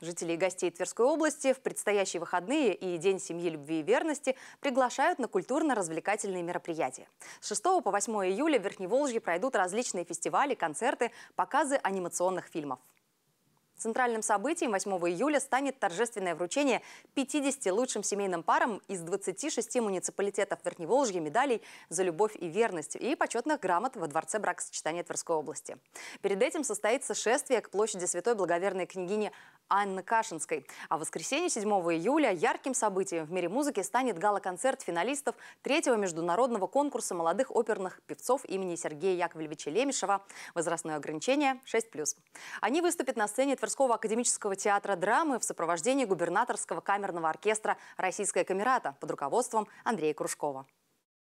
Жителей и гостей Тверской области в предстоящие выходные и День семьи, любви и верности приглашают на культурно-развлекательные мероприятия. С 6 по 8 июля в Верхневолжье пройдут различные фестивали, концерты, показы анимационных фильмов. Центральным событием 8 июля станет торжественное вручение 50 лучшим семейным парам из 26 муниципалитетов Верхневолжья медалей за любовь и верность и почетных грамот во Дворце бракосочетания Тверской области. Перед этим состоится шествие к площади Святой Благоверной Княгини Анны Кашинской. А в воскресенье 7 июля ярким событием в мире музыки станет гала-концерт финалистов третьего международного конкурса молодых оперных певцов имени Сергея Яковлевича Лемешева. Возрастное ограничение 6+. Они выступят на сцене Тверского академического театра драмы в сопровождении губернаторского камерного оркестра «Российская камерата» под руководством Андрея Кружкова.